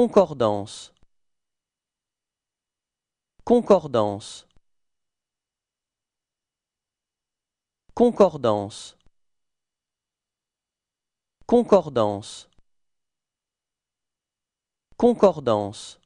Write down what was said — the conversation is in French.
Concordance Concordance Concordance Concordance Concordance